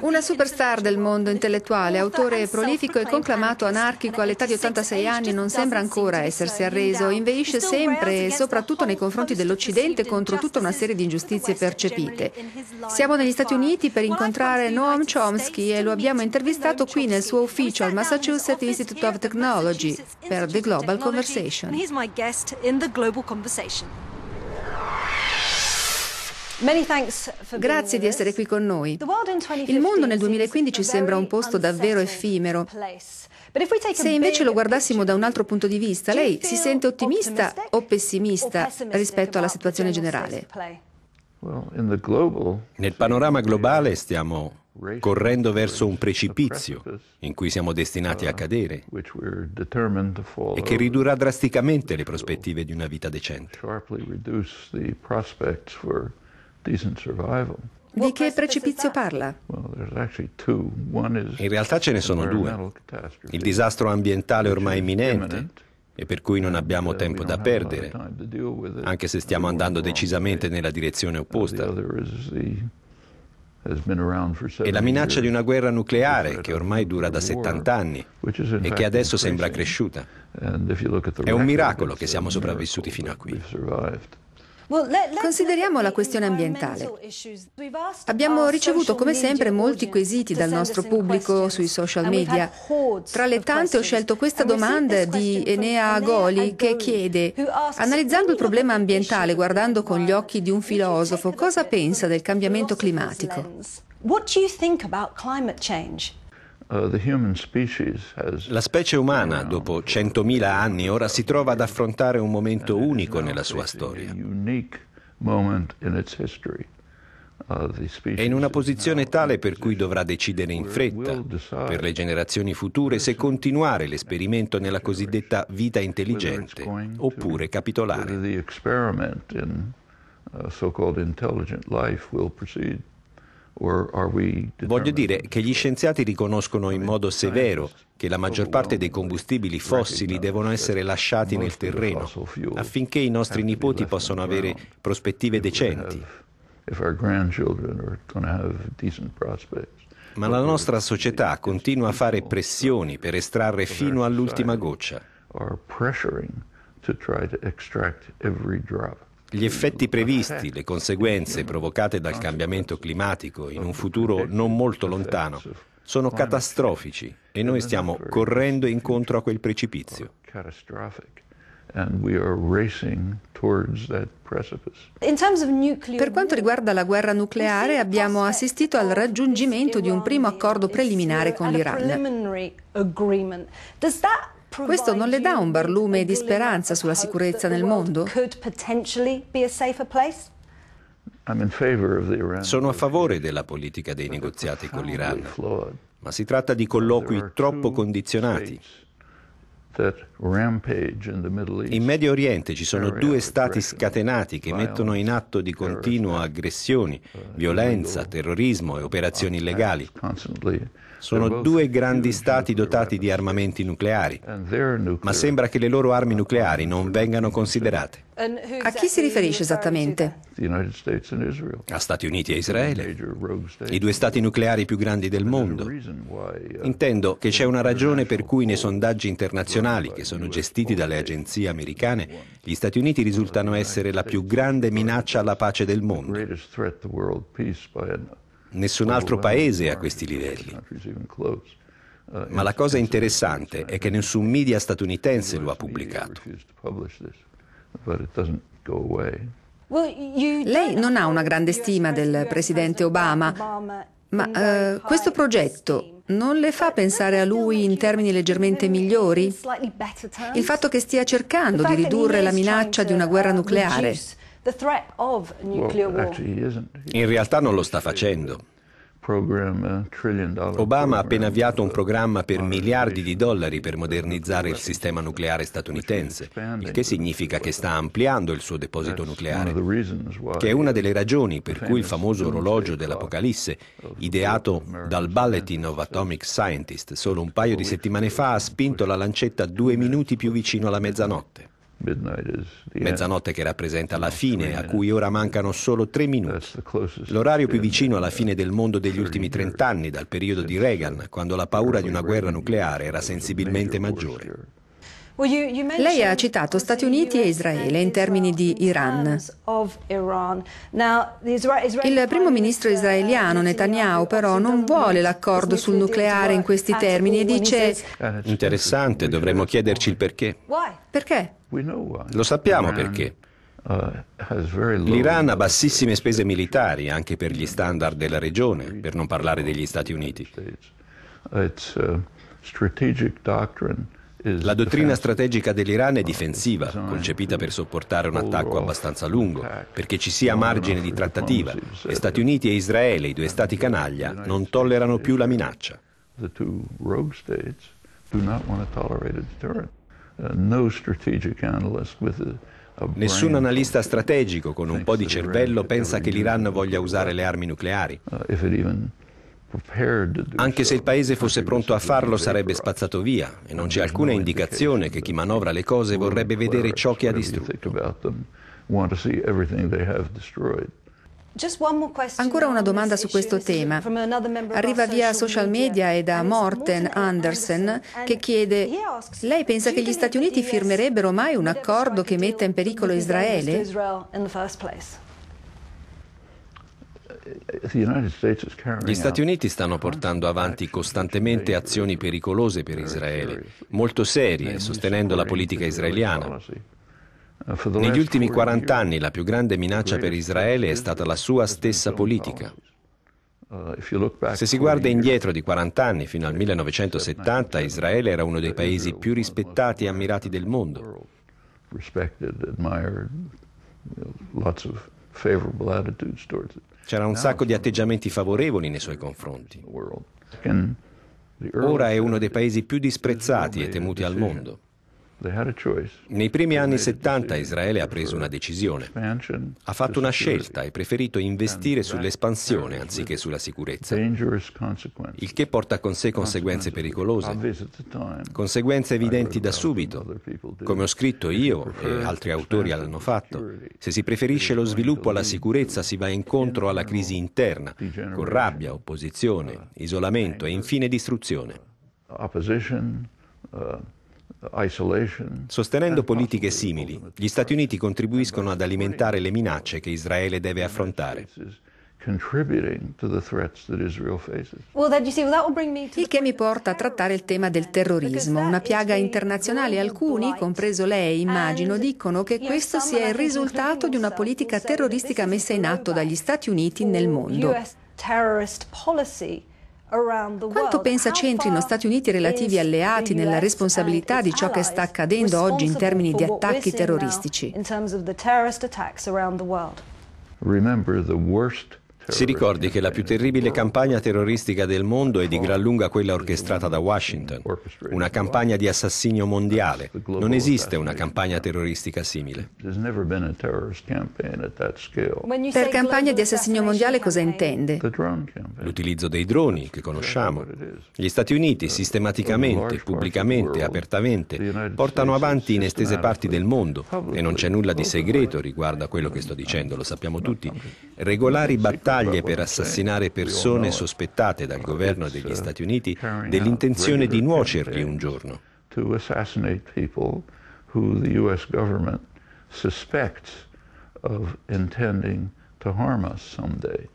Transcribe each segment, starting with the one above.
Una superstar del mondo intellettuale, autore prolifico e conclamato anarchico all'età di 86 anni, non sembra ancora essersi arreso, inveisce sempre e soprattutto nei confronti dell'Occidente contro tutta una serie di ingiustizie percepite. Siamo negli Stati Uniti per incontrare Noam Chomsky e lo abbiamo intervistato qui nel suo ufficio al Massachusetts Institute of Technology per The Global Conversation. guest in The Global Conversation. Grazie di essere qui con noi. Il mondo nel 2015 sembra un posto davvero effimero. Se invece lo guardassimo da un altro punto di vista, lei si sente ottimista o pessimista rispetto alla situazione generale? Nel panorama globale stiamo correndo verso un precipizio in cui siamo destinati a uh, cadere e che ridurrà drasticamente le prospettive di una vita decente. Di che precipizio parla? In realtà ce ne sono due. Il disastro ambientale ormai imminente e per cui non abbiamo tempo da perdere, anche se stiamo andando decisamente nella direzione opposta. E la minaccia di una guerra nucleare che ormai dura da 70 anni e che adesso sembra cresciuta. È un miracolo che siamo sopravvissuti fino a qui. Consideriamo la questione ambientale. Abbiamo ricevuto come sempre molti quesiti dal nostro pubblico sui social media. Tra le tante ho scelto questa domanda di Enea Agoli che chiede, analizzando il problema ambientale guardando con gli occhi di un filosofo, cosa pensa del cambiamento climatico? What do you think about climate change? Uh, La specie umana, dopo 100.000 anni, ora si trova ad affrontare un momento unico nella sua storia. Uh, È in una posizione tale per cui dovrà decidere in fretta, per le generazioni future, se continuare l'esperimento nella cosiddetta vita intelligente oppure capitolare. Voglio dire che gli scienziati riconoscono in modo severo che la maggior parte dei combustibili fossili devono essere lasciati nel terreno affinché i nostri nipoti possano avere prospettive decenti. Ma la nostra società continua a fare pressioni per estrarre fino all'ultima goccia. to try to extract every drop. Gli effetti previsti, le conseguenze provocate dal cambiamento climatico in un futuro non molto lontano, sono catastrofici e noi stiamo correndo incontro a quel precipizio. Per quanto riguarda la guerra nucleare, abbiamo assistito al raggiungimento di un primo accordo preliminare con l'Iran. Questo non le dà un barlume di speranza sulla sicurezza nel mondo? Sono a favore della politica dei negoziati con l'Iran, ma si tratta di colloqui troppo condizionati. In Medio Oriente ci sono due stati scatenati che mettono in atto di continuo uh, aggressioni, violenza, terrorismo e operazioni illegali. Sono due grandi stati dotati di armamenti nucleari, ma sembra che le loro armi nucleari non vengano considerate. A chi si riferisce esattamente? A Stati Uniti e Israele, i due stati nucleari più grandi del mondo. Uh, Intendo che c'è una ragione per cui nei sondaggi internazionali che sono sono gestiti dalle agenzie americane, gli Stati Uniti risultano essere la più grande minaccia alla pace del mondo. Nessun altro paese a questi livelli. Ma la cosa interessante è che nessun media statunitense lo ha pubblicato. Lei non ha una grande stima del presidente Obama, ma uh, eh, questo progetto non le fa pensare a lui in termini leggermente migliori? Il fatto che stia cercando di ridurre la minaccia di una guerra uh, nucleare. In realtà non lo sta facendo. Eh, Obama ha appena avviato un programma per miliardi di dollari per modernizzare il sistema nucleare statunitense, il che significa che sta ampliando il suo deposito nucleare, che è una delle ragioni per cui il famoso orologio dell'Apocalisse, ideato dal Bulletin of Atomic Scientists solo un paio di settimane fa, ha spinto la lancetta due minuti più vicino alla mezzanotte. Mezzanotte che rappresenta la fine, a cui ora mancano solo tre minuti. L'orario più vicino alla fine del mondo degli ultimi trent'anni, dal periodo di Reagan, quando la paura di una guerra nucleare era sensibilmente maggiore. Lei ha citato Stati Uniti e Israele in termini di Iran. Il primo ministro uh, israeliano Netanyahu però non vuole l'accordo sul nucleare in questi termini e dice... Interessante, dovremmo chiederci il perché. Perché? Lo sappiamo perché. Uh, L'Iran ha bassissime uh, spese militari anche per gli standard della regione, per non parlare degli Stati Uniti. Uh, la dottrina strategica dell'Iran è difensiva, concepita per sopportare un attacco abbastanza lungo, perché ci sia margine di trattativa e Stati Uniti e Israele, i due stati canaglia, non tollerano più la minaccia. The two rogue states do not want to tolerate a deterrent. Uh, Nessun analista strategico con un po' di cervello pensa che l'Iran voglia usare le armi nucleari. Uh, Anche se il paese fosse pronto a farlo sarebbe spazzato via e non c'è alcuna indicazione che chi manovra le cose vorrebbe vedere ciò che ha distrutto. Ancora una domanda su questo tema. Arriva via social media e da Morten Andersen che chiede, lei pensa che gli Stati Uniti firmerebbero mai un accordo che metta in pericolo Israele? Gli Stati Uniti stanno portando avanti costantemente azioni pericolose per Israele, molto serie, sostenendo la politica israeliana. Negli ultimi 40 anni la più grande minaccia per Israele è stata la sua stessa politica. Se si guarda indietro di 40 anni, fino al 1970, Israele era uno dei paesi più rispettati e ammirati del mondo. C'era un sacco di atteggiamenti favorevoli nei suoi confronti. Ora è uno dei paesi più disprezzati e temuti al mondo. Nei primi anni 70 Israele ha preso una decisione, ha fatto una scelta e preferito investire sull'espansione anziché sulla sicurezza, il che porta con sé conseguenze pericolose, conseguenze evidenti da subito, come ho scritto io e altri autori l'hanno fatto. Se si preferisce lo sviluppo alla sicurezza si va incontro alla crisi interna, con rabbia, opposizione, uh, isolamento e infine distruzione. Uh, opposition, uh... Sostenendo politiche simili, gli Stati Uniti contribuiscono ad alimentare le minacce che Israele deve affrontare. Il che mi porta a trattare il tema del terrorismo, una piaga internazionale. Alcuni, compreso lei, immagino, dicono che questo sia il risultato di una politica terroristica messa in atto dagli Stati Uniti nel mondo. Quanto pensa centrino Stati Uniti e relativi alleati nella responsabilità di ciò che sta accadendo oggi in termini di attacchi terroristici? Remember the worst si ricordi che la più terribile campagna terroristica del mondo è di gran lunga quella orchestrata da Washington, una campagna di assassinio mondiale. Non esiste una campagna terroristica simile. Per campagna di assassinio mondiale cosa intende? L'utilizzo dei droni che conosciamo. Gli Stati Uniti sistematicamente, pubblicamente, apertamente portano avanti in estese parti del mondo, e non c'è nulla di segreto riguardo a quello che sto dicendo, lo sappiamo tutti, regolari battaglie rappresaglie per assassinare persone sospettate dal governo degli Stati Uniti dell'intenzione di nuocergli un giorno.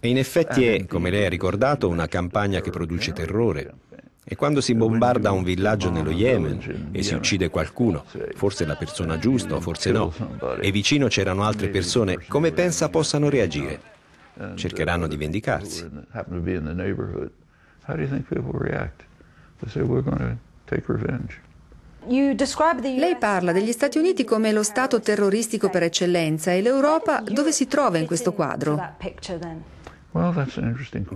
E in effetti è, come lei ha ricordato, una campagna che produce terrore. E quando si bombarda un villaggio nello Yemen e si uccide qualcuno, forse la persona giusta o forse no, e vicino c'erano altre persone, come pensa possano reagire? cercheranno uh, di vendicarsi. Lei parla degli Stati Uniti come lo Stato terroristico per eccellenza e l'Europa dove si trova in questo quadro?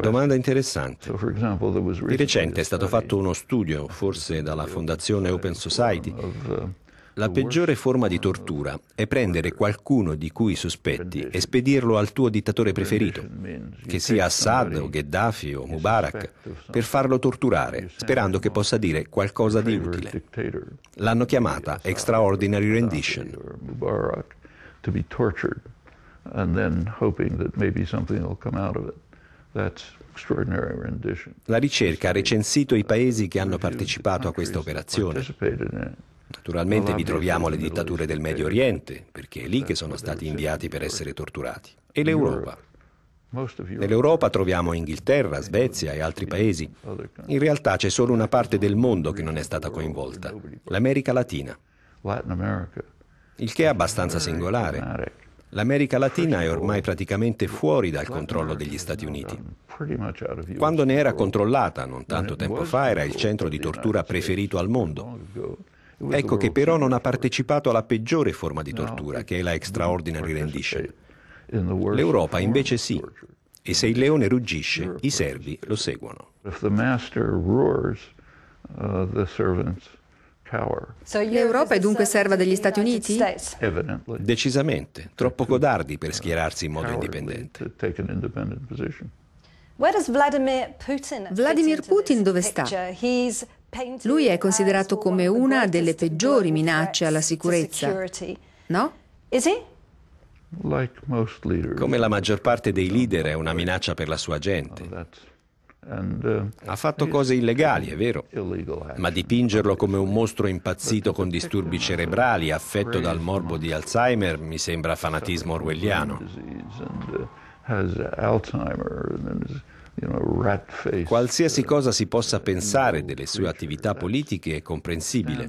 Domanda interessante. Di recente è stato fatto uno studio, forse dalla Fondazione Open Society, uh, la peggiore forma di tortura è prendere qualcuno di cui sospetti e spedirlo al tuo dittatore preferito, che sia Assad o Gheddafi o Mubarak, per farlo torturare, sperando che possa dire qualcosa di utile. L'hanno chiamata Extraordinary Rendition. La ricerca ha recensito i paesi che hanno partecipato a questa operazione. Naturalmente vi troviamo le dittature del Medio Oriente, perché è lì che sono stati inviati per essere torturati. E l'Europa. Nell'Europa troviamo Inghilterra, Svezia e altri paesi. In realtà c'è solo una parte del mondo che non è stata coinvolta, l'America Latina. Il che è abbastanza singolare. L'America Latina è ormai praticamente fuori dal controllo degli Stati Uniti. Quando ne era controllata, non tanto tempo fa, era il centro di tortura preferito al mondo. Ecco che però non ha partecipato alla peggiore forma di tortura, che è la extraordinary rendition. L'Europa invece sì. E se il leone ruggisce, i servi lo seguono. Uh, L'Europa è dunque serva degli Stati Uniti? Decisamente, troppo codardi per uh, schierarsi in modo indipendente. Vladimir Putin dove sta? Lui è considerato come una delle peggiori minacce alla sicurezza, no? Come la maggior parte dei leader è una minaccia per la sua gente. Oh, uh, ha fatto cose illegali, è vero, ma dipingerlo come un mostro impazzito con disturbi cerebrali, affetto dal morbo di Alzheimer, mi sembra fanatismo orwelliano. Qualsiasi cosa si possa pensare delle sue attività politiche è comprensibile.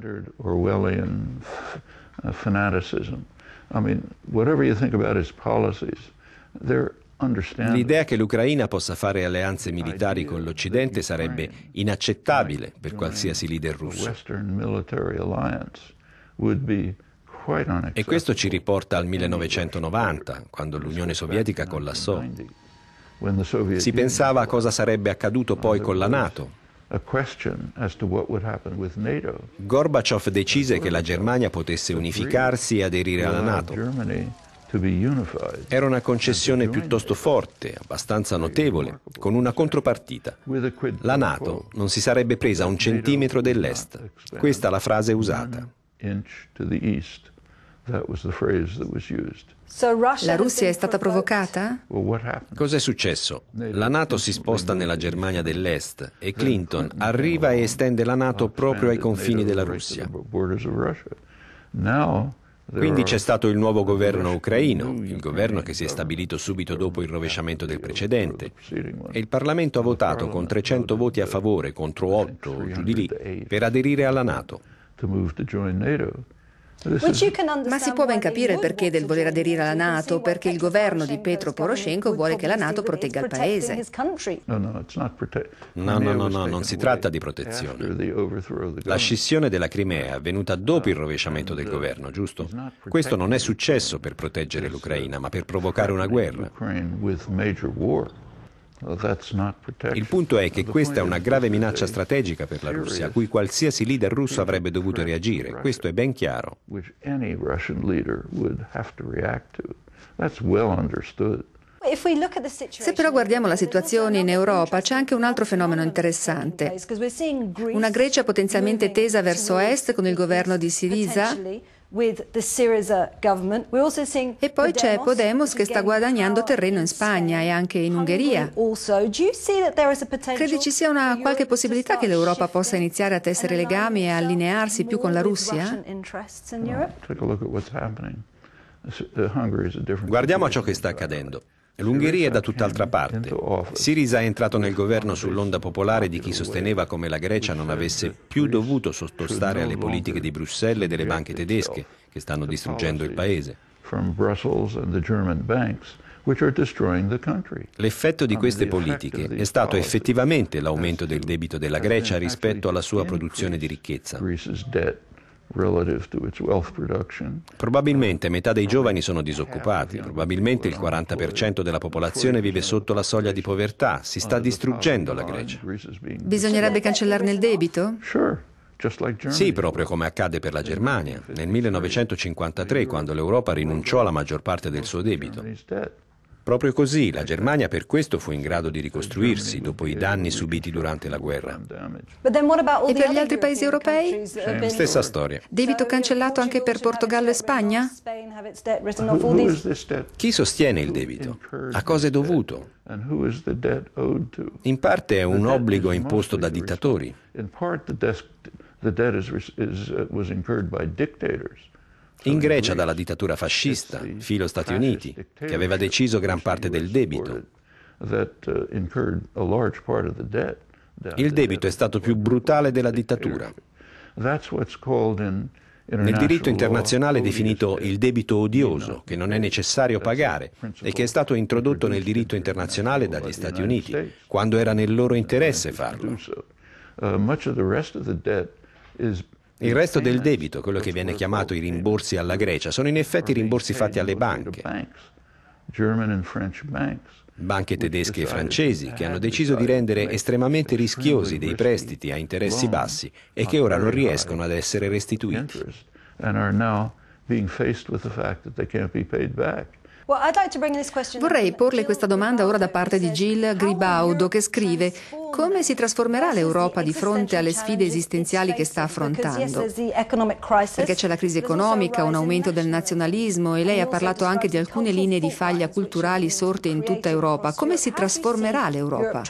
L'idea che l'Ucraina possa fare alleanze militari con l'Occidente sarebbe inaccettabile per qualsiasi leader russo. E questo ci riporta al 1990, quando l'Unione Sovietica collassò. Si pensava a cosa sarebbe accaduto poi con la Nato. Gorbaciov decise che la Germania potesse unificarsi e aderire alla Nato. Era una concessione piuttosto forte, abbastanza notevole, con una contropartita. La Nato non si sarebbe presa un centimetro dell'est. Questa è la frase usata. La Russia è stata provocata? Cos'è successo? La Nato si sposta nella Germania dell'Est e Clinton arriva e estende la Nato proprio ai confini della Russia. Quindi c'è stato il nuovo governo ucraino, il governo che si è stabilito subito dopo il rovesciamento del precedente. E il Parlamento ha votato con 300 voti a favore contro 8 giù di lì per aderire alla Nato. Ma si può ben capire il perché del voler aderire alla Nato, perché il governo di Petro Poroshenko vuole che la Nato protegga il paese. No, no, no, no, non si tratta di protezione. La scissione della Crimea è avvenuta dopo il rovesciamento del uh, governo, giusto? Questo non è successo per proteggere uh, l'Ucraina, ma per provocare una guerra. Il punto è che questa è una grave minaccia strategica per la Russia, a cui qualsiasi leader russo avrebbe dovuto reagire, questo è ben chiaro. Se però guardiamo la situazione in Europa c'è anche un altro fenomeno interessante. Una Grecia potenzialmente tesa verso est con il governo di Syriza. E poi c'è Podemos che sta guadagnando terreno in Spagna e anche in Ungheria. Credi ci sia una qualche possibilità che l'Europa possa iniziare a tessere legami e allinearsi più con la Russia? Uh, Guardiamo a ciò che sta accadendo. L'Ungheria è da tutt'altra parte. Oh, Sirisa è entrato nel eh, governo sull'onda popolare di chi sosteneva come la Grecia non avesse più dovuto sottostare alle politiche di Bruxelles e delle banche tedesche che stanno distruggendo il paese. L'effetto di queste politiche è stato effettivamente l'aumento del debito della Grecia rispetto alla sua produzione di ricchezza. Probabilmente metà dei giovani sono disoccupati, probabilmente il 40% della popolazione vive sotto la soglia di povertà, si sta distruggendo la Grecia. Bisognerebbe cancellarne il debito? Sì, proprio come accade per la Germania, nel 1953 quando l'Europa rinunciò alla maggior parte del suo debito. Proprio così, la Germania per questo fu in grado di ricostruirsi dopo i danni subiti durante la guerra. E per gli altri paesi europei? Stessa storia. Debito cancellato anche per Portogallo e Spagna? Chi sostiene il debito? A cosa è dovuto? In parte è un obbligo imposto da dittatori. In parte il debito è stato da dittatori in Grecia dalla dittatura fascista, filo Stati Uniti, che aveva deciso gran parte del debito. Uh, il debito è stato più brutale della dittatura. Nel diritto internazionale è definito il debito odioso, che non è necessario pagare e che è stato introdotto nel diritto internazionale dagli Stati Uniti, quando era nel loro interesse farlo. Uh, il resto del eh. debito, quello che viene chiamato i rimborsi alla Grecia, sono in effetti rimborsi eh, fatti alle banche banche tedesche e francesi che hanno deciso di rendere estremamente rischiosi dei prestiti a interessi bassi e che ora non riescono ad essere restituiti. Vorrei porle questa domanda ora da parte di Jill Gribaudo che scrive come si trasformerà l'Europa di fronte alle sfide esistenziali che sta affrontando? Perché c'è la crisi economica, un aumento del nazionalismo e lei ha parlato anche di alcune linee di faglia culturali sorte in tutta Europa. Come si trasformerà l'Europa?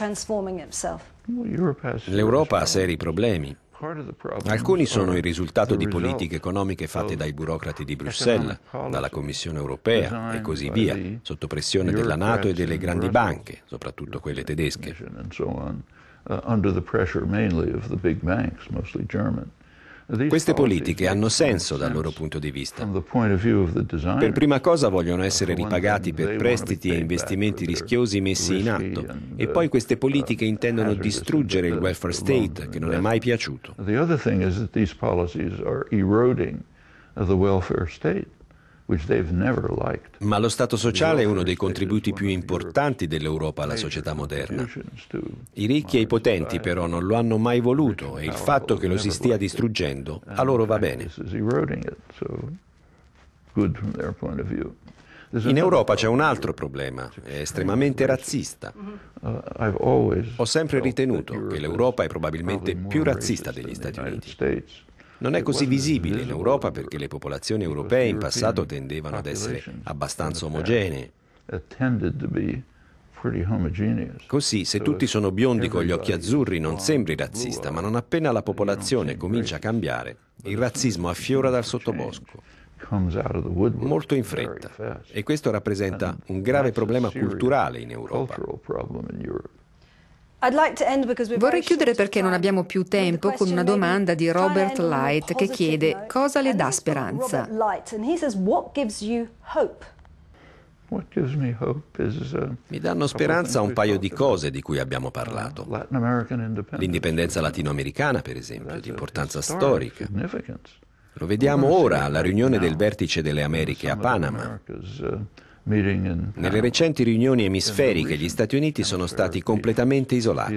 L'Europa ha seri problemi. Alcuni sono il risultato di politiche economiche fatte dai burocrati di Bruxelles, dalla Commissione europea e così via, sotto pressione della Nato e delle grandi banche, soprattutto quelle tedesche. Queste politiche hanno senso dal loro punto di vista. Per prima cosa vogliono essere ripagati per prestiti e investimenti rischiosi messi in atto e poi uh, queste politiche uh, intendono distruggere il uh, welfare state che non è mai piaciuto. The other thing is that these policies are eroding the welfare state. Ma lo Stato sociale è uno dei contributi più importanti dell'Europa alla società moderna. I ricchi e i potenti però non lo hanno mai voluto e il fatto che lo si stia distruggendo a loro va bene. In Europa c'è un altro problema, è estremamente razzista. Ho sempre ritenuto che l'Europa è probabilmente più razzista degli Stati Uniti non è così visibile in Europa perché le popolazioni europee in passato tendevano ad essere abbastanza omogenee. Così, se tutti sono biondi con gli occhi azzurri, non sembri razzista, ma non appena la popolazione comincia a cambiare, il razzismo affiora dal sottobosco, molto in fretta. E questo rappresenta un grave problema culturale in Europa. Vorrei chiudere perché non abbiamo più tempo con una domanda di Robert Light che chiede cosa le dà speranza. Mi danno speranza un paio di cose di cui abbiamo parlato. Uh, L'indipendenza latinoamericana, per esempio, di importanza storica. Lo vediamo ora alla riunione del vertice delle Americhe a Panama. Uh, nelle recenti riunioni emisferiche gli Stati Uniti sono stati completamente isolati.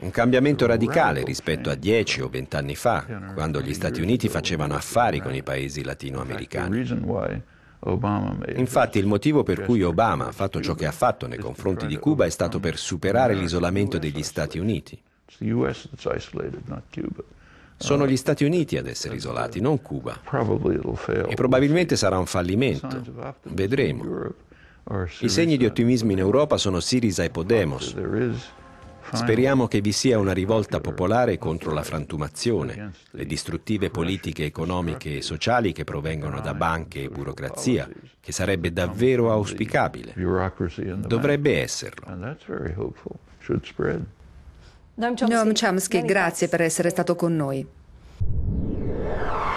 Un cambiamento radicale rispetto a 10 o 20 anni fa, quando gli Stati Uniti facevano affari con i paesi latinoamericani. Infatti il motivo per cui Obama ha fatto ciò che ha fatto nei confronti di Cuba è stato per superare l'isolamento degli Stati Uniti. It's the US that's isolated, not Cuba. Sono gli Stati Uniti ad essere isolati, non Cuba. E probabilmente sarà un fallimento. Vedremo. I segni di ottimismo in Europa sono Siriza e Podemos. Speriamo che vi sia una rivolta popolare contro la frantumazione, le distruttive politiche economiche e sociali che provengono da banche e burocrazia, che sarebbe davvero auspicabile. Dovrebbe esserlo. Noam Chomsky, grazie per essere stato con noi.